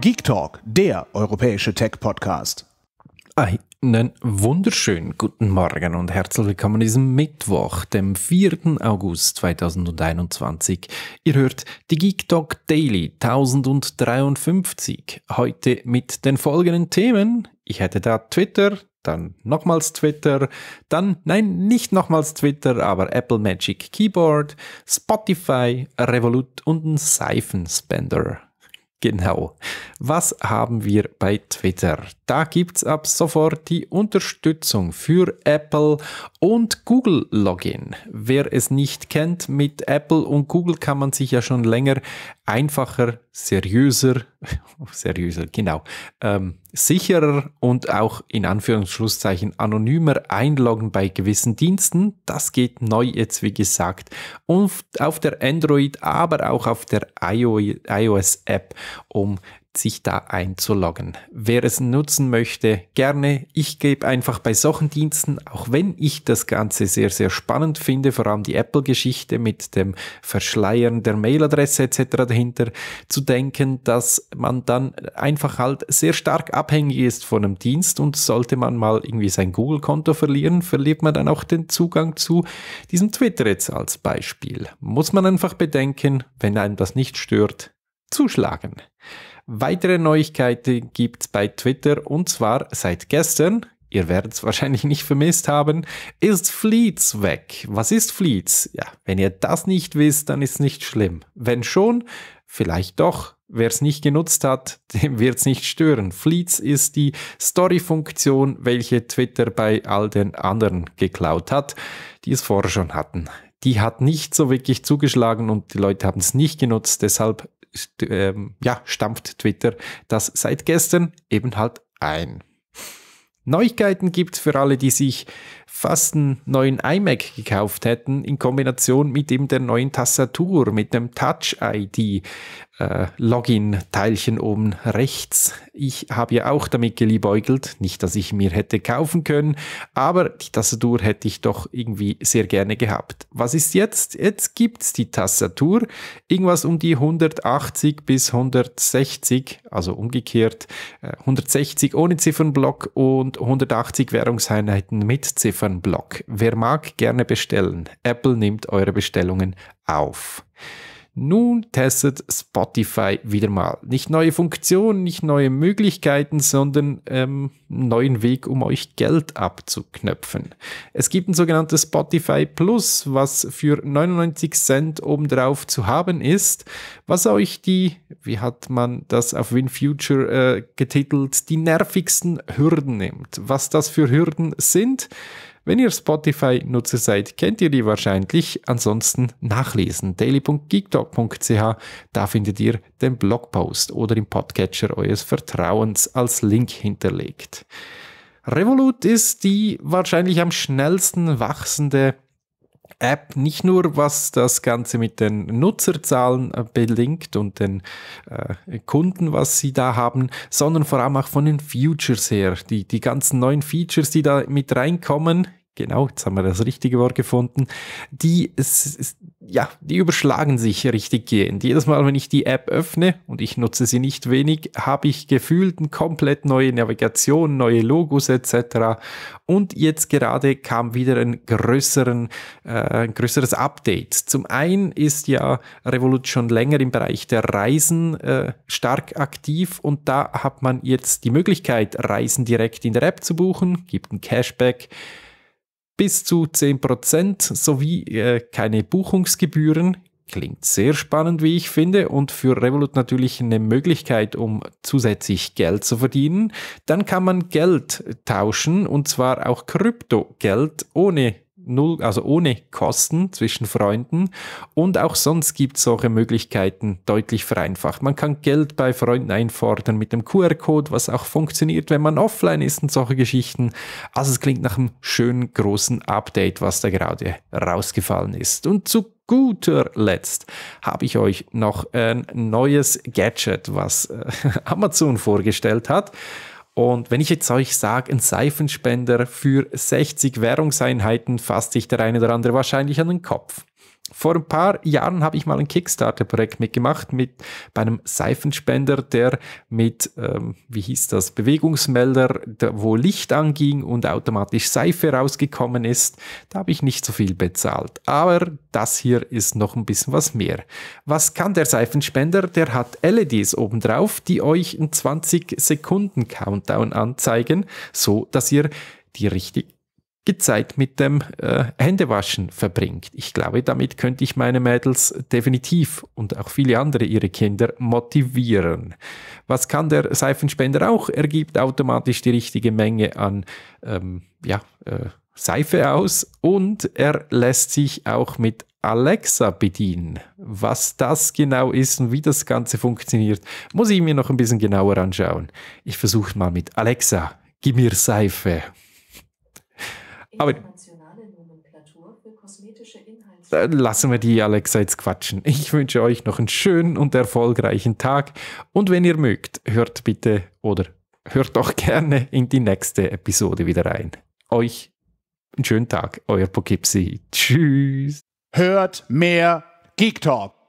Geek Talk, der europäische Tech-Podcast. Einen wunderschönen guten Morgen und herzlich willkommen an diesem Mittwoch, dem 4. August 2021. Ihr hört die Geek Talk Daily 1053. Heute mit den folgenden Themen. Ich hätte da Twitter, dann nochmals Twitter, dann, nein, nicht nochmals Twitter, aber Apple Magic Keyboard, Spotify, Revolut und ein Seifenspender. Genau. Was haben wir bei Twitter? Da gibt es ab sofort die Unterstützung für Apple und Google Login. Wer es nicht kennt, mit Apple und Google kann man sich ja schon länger einfacher, seriöser, seriöser, genau, ähm, sicherer und auch in Anführungsschlusszeichen anonymer einloggen bei gewissen Diensten. Das geht neu jetzt, wie gesagt, auf der Android, aber auch auf der iOS-App, um sich da einzuloggen. Wer es nutzen möchte, gerne. Ich gebe einfach bei solchen Diensten, auch wenn ich das Ganze sehr, sehr spannend finde, vor allem die Apple-Geschichte mit dem Verschleiern der Mailadresse etc. dahinter, zu denken, dass man dann einfach halt sehr stark abhängig ist von einem Dienst und sollte man mal irgendwie sein Google-Konto verlieren, verliert man dann auch den Zugang zu diesem Twitter jetzt als Beispiel. Muss man einfach bedenken, wenn einem das nicht stört, zuschlagen. Weitere Neuigkeiten gibt's bei Twitter und zwar seit gestern. Ihr werdet es wahrscheinlich nicht vermisst haben, ist Fleets weg. Was ist Fleets? Ja, wenn ihr das nicht wisst, dann ist nicht schlimm. Wenn schon, vielleicht doch. Wer es nicht genutzt hat, dem wird es nicht stören. Fleets ist die Story-Funktion, welche Twitter bei all den anderen geklaut hat, die es vorher schon hatten die hat nicht so wirklich zugeschlagen und die Leute haben es nicht genutzt. Deshalb ähm, ja, stampft Twitter das seit gestern eben halt ein. Neuigkeiten gibt für alle, die sich fast einen neuen iMac gekauft hätten, in Kombination mit eben der neuen Tastatur, mit dem Touch-ID-Login-Teilchen äh, oben rechts. Ich habe ja auch damit geliebäugelt, nicht, dass ich mir hätte kaufen können, aber die Tastatur hätte ich doch irgendwie sehr gerne gehabt. Was ist jetzt? Jetzt gibt es die Tastatur, irgendwas um die 180 bis 160, also umgekehrt, äh, 160 ohne Ziffernblock und 180 Währungseinheiten mit Ziffernblock. Ziffernblock. Wer mag, gerne bestellen. Apple nimmt eure Bestellungen auf. Nun testet Spotify wieder mal. Nicht neue Funktionen, nicht neue Möglichkeiten, sondern ähm, einen neuen Weg, um euch Geld abzuknöpfen. Es gibt ein sogenanntes Spotify Plus, was für 99 Cent obendrauf zu haben ist, was euch die, wie hat man das auf WinFuture äh, getitelt, die nervigsten Hürden nimmt. Was das für Hürden sind, wenn ihr Spotify-Nutzer seid, kennt ihr die wahrscheinlich. Ansonsten nachlesen. daily.geektalk.ch, da findet ihr den Blogpost oder im Podcatcher eures Vertrauens als Link hinterlegt. Revolut ist die wahrscheinlich am schnellsten wachsende App nicht nur, was das Ganze mit den Nutzerzahlen äh, belingt und den äh, Kunden, was sie da haben, sondern vor allem auch von den Futures her. Die, die ganzen neuen Features, die da mit reinkommen, genau, jetzt haben wir das richtige Wort gefunden, die, ja, die überschlagen sich richtig gehend. Jedes Mal, wenn ich die App öffne, und ich nutze sie nicht wenig, habe ich gefühlt eine komplett neue Navigation, neue Logos etc. Und jetzt gerade kam wieder ein, größeren, äh, ein größeres Update. Zum einen ist ja Revolut schon länger im Bereich der Reisen äh, stark aktiv und da hat man jetzt die Möglichkeit, Reisen direkt in der App zu buchen, gibt ein Cashback, bis zu 10% sowie äh, keine Buchungsgebühren. Klingt sehr spannend, wie ich finde, und für Revolut natürlich eine Möglichkeit, um zusätzlich Geld zu verdienen. Dann kann man Geld tauschen und zwar auch Kryptogeld ohne null, also ohne Kosten zwischen Freunden. Und auch sonst gibt es solche Möglichkeiten deutlich vereinfacht. Man kann Geld bei Freunden einfordern mit dem QR-Code, was auch funktioniert, wenn man offline ist und solche Geschichten. Also es klingt nach einem schönen großen Update, was da gerade rausgefallen ist. Und zu guter Letzt habe ich euch noch ein neues Gadget, was äh, Amazon vorgestellt hat. Und wenn ich jetzt euch sage, ein Seifenspender für 60 Währungseinheiten, fasst sich der eine oder andere wahrscheinlich an den Kopf. Vor ein paar Jahren habe ich mal ein Kickstarter-Projekt mitgemacht mit bei einem Seifenspender, der mit, ähm, wie hieß das, Bewegungsmelder, wo Licht anging und automatisch Seife rausgekommen ist. Da habe ich nicht so viel bezahlt. Aber das hier ist noch ein bisschen was mehr. Was kann der Seifenspender? Der hat LEDs obendrauf, die euch einen 20 Sekunden Countdown anzeigen, so dass ihr die richtig Zeit mit dem äh, Händewaschen verbringt. Ich glaube, damit könnte ich meine Mädels definitiv und auch viele andere ihre Kinder motivieren. Was kann der Seifenspender auch? Er gibt automatisch die richtige Menge an ähm, ja, äh, Seife aus und er lässt sich auch mit Alexa bedienen. Was das genau ist und wie das Ganze funktioniert, muss ich mir noch ein bisschen genauer anschauen. Ich versuche mal mit Alexa, gib mir Seife. Aber äh, lassen wir die Alexa jetzt quatschen. Ich wünsche euch noch einen schönen und erfolgreichen Tag und wenn ihr mögt, hört bitte oder hört doch gerne in die nächste Episode wieder rein. Euch einen schönen Tag, euer Poughkeepsie. Tschüss. Hört mehr Geek Talk.